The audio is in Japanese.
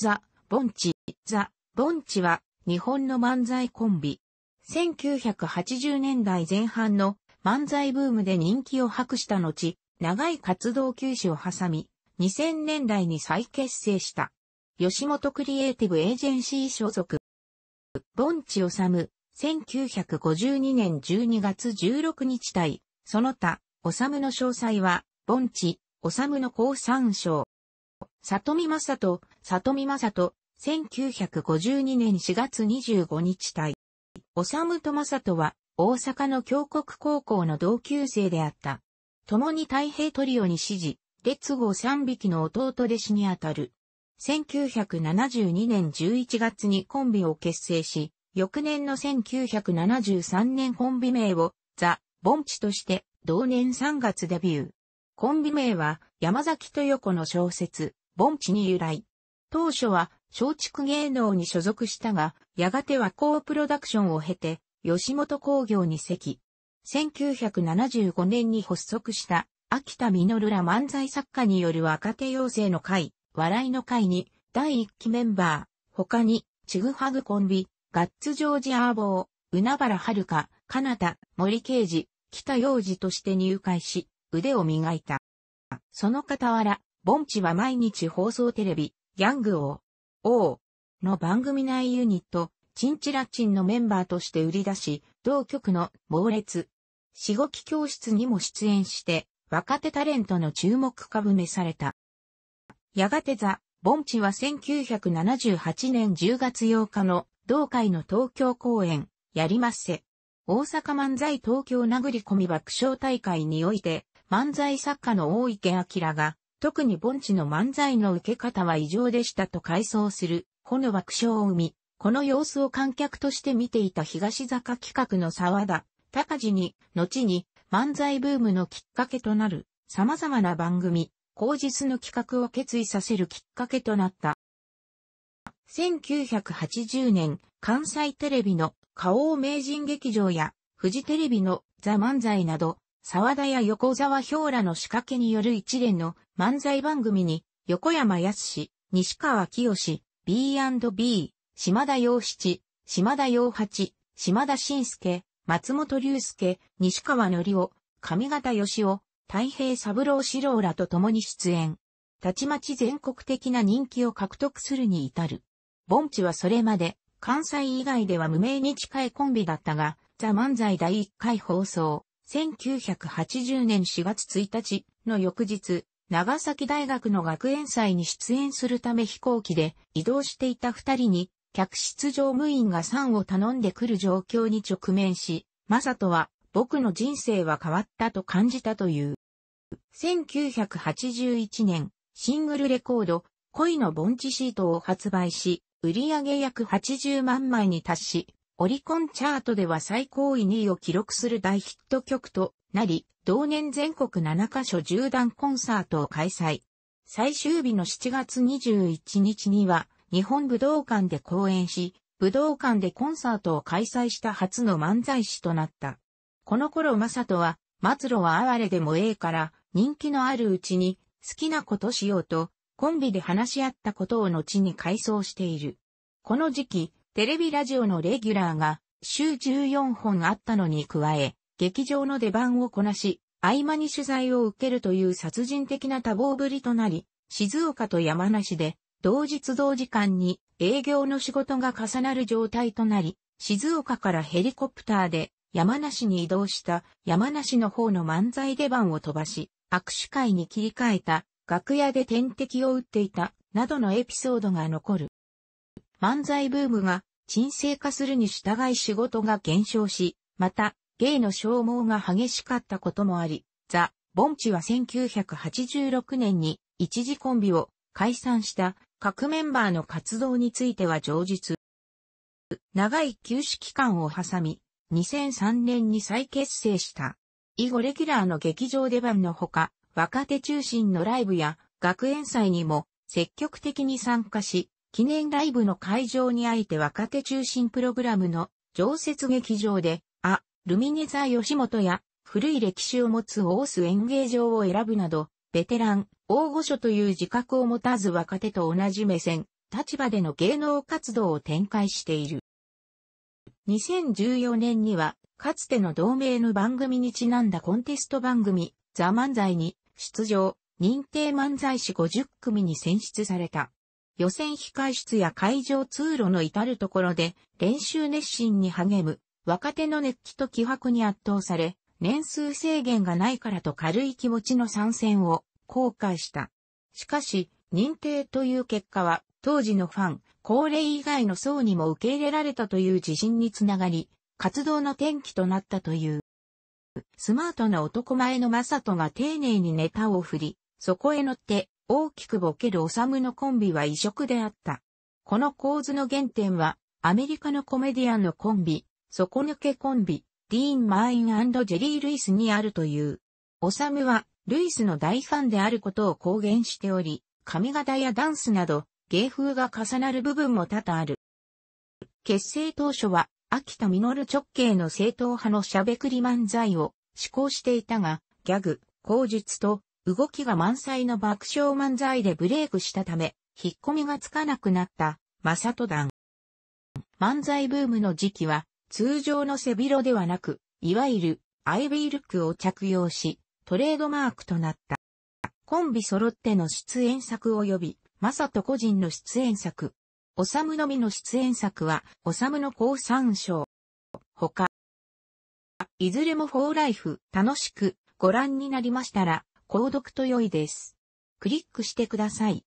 ザ・ボンチ、ザ・ボンチは日本の漫才コンビ。1980年代前半の漫才ブームで人気を博した後、長い活動休止を挟み、2000年代に再結成した。吉本クリエイティブエージェンシー所属。ボンチオサム、1952年12月16日対、その他、オサムの詳細は、ボンチ、オサムの高三章。里見正人、里見正人、1952年4月25日対。おさむと正人は、大阪の峡国高校の同級生であった。共に太平トリオに支持、列号3匹の弟弟子にあたる。1972年11月にコンビを結成し、翌年の1973年コンビ名をザ・ボンチとして同年3月デビュー。コンビ名は山崎豊子の小説、ボンチに由来。当初は松竹芸能に所属したが、やがて和光プロダクションを経て、吉本工業に席。1975年に発足した、秋田実ら漫才作家による若手養成の会、笑いの会に、第1期メンバー、他に、ちぐはぐコンビ、ガッツジョージ・アーボー、海原遥か、かなた、森刑事、北洋二として入会し、腕を磨いた。その傍ら、盆地は毎日放送テレビ、ギャング王、王の番組内ユニット、チンチラチンのメンバーとして売り出し、同局の猛烈、しごき教室にも出演して、若手タレントの注目株めされた。やがてザ・ボンチは1978年10月8日の同会の東京公演、やりまっせ。大阪漫才東京殴り込み爆笑大会において、漫才作家の大池明が、特に盆地の漫才の受け方は異常でしたと回想する、ほの爆笑を生み、この様子を観客として見ていた東坂企画の沢田、高地に、後に漫才ブームのきっかけとなる、様々な番組、口実の企画を決意させるきっかけとなった。1980年、関西テレビの花王名人劇場や、富士テレビのザ・漫才など、沢田や横沢氷らの仕掛けによる一連の漫才番組に、横山康史、西川清、B&B、島田洋七、島田洋八、島田晋介、松本龍介、西川り夫、上方義雄、太平三郎四郎らと共に出演。たちまち全国的な人気を獲得するに至る。盆地はそれまで、関西以外では無名に近いコンビだったが、ザ・漫才第1回放送、1980年4月1日の翌日、長崎大学の学園祭に出演するため飛行機で移動していた二人に、客室乗務員が酸を頼んでくる状況に直面し、マサトは僕の人生は変わったと感じたという。1981年、シングルレコード、恋の盆地シートを発売し、売上約80万枚に達し、オリコンチャートでは最高位2位を記録する大ヒット曲となり、同年全国7カ所縦断コンサートを開催。最終日の7月21日には、日本武道館で公演し、武道館でコンサートを開催した初の漫才師となった。この頃正人は、末路は哀れでもええから、人気のあるうちに、好きなことしようと、コンビで話し合ったことを後に回想している。この時期、テレビラジオのレギュラーが、週14本あったのに加え、劇場の出番をこなし、合間に取材を受けるという殺人的な多忙ぶりとなり、静岡と山梨で、同日同時間に営業の仕事が重なる状態となり、静岡からヘリコプターで山梨に移動した山梨の方の漫才出番を飛ばし、握手会に切り替えた、楽屋で点滴を打っていた、などのエピソードが残る。漫才ブームが沈静化するに従い仕事が減少し、またゲイの消耗が激しかったこともあり、ザ・ボンチは1986年に一時コンビを解散した各メンバーの活動については上実。長い休止期間を挟み、2003年に再結成した。以後レギュラーの劇場出番のほか、若手中心のライブや学園祭にも積極的に参加し、記念ライブの会場にあえて若手中心プログラムの常設劇場でルミネザ吉本や古い歴史を持つ大須演芸場を選ぶなど、ベテラン、大御所という自覚を持たず若手と同じ目線、立場での芸能活動を展開している。2014年には、かつての同盟の番組にちなんだコンテスト番組、ザ・漫才に出場、認定漫才師50組に選出された。予選控室や会場通路の至るところで練習熱心に励む若手の熱気と気迫に圧倒され、年数制限がないからと軽い気持ちの参戦を後悔した。しかし、認定という結果は、当時のファン、高齢以外の層にも受け入れられたという自信につながり、活動の転機となったという。スマートな男前のマサトが丁寧にネタを振り、そこへ乗って大きくボケるオサムのコンビは異色であった。この構図の原点は、アメリカのコメディアンのコンビ、底抜けコンビ、ディーン・マーインジェリー・ルイスにあるという。オサムは、ルイスの大ファンであることを公言しており、髪型やダンスなど、芸風が重なる部分も多々ある。結成当初は、秋田実直系の正統派のしゃべくり漫才を試行していたが、ギャグ、口述と動きが満載の爆笑漫才でブレイクしたため、引っ込みがつかなくなった、マサト団。漫才ブームの時期は、通常の背広ではなく、いわゆるアイビールックを着用し、トレードマークとなった。コンビ揃っての出演作及び、マサト個人の出演作。オサムのみの出演作は、オサムの高参賞。他、いずれもフォーライフ、楽しく、ご覧になりましたら、購読と良いです。クリックしてください。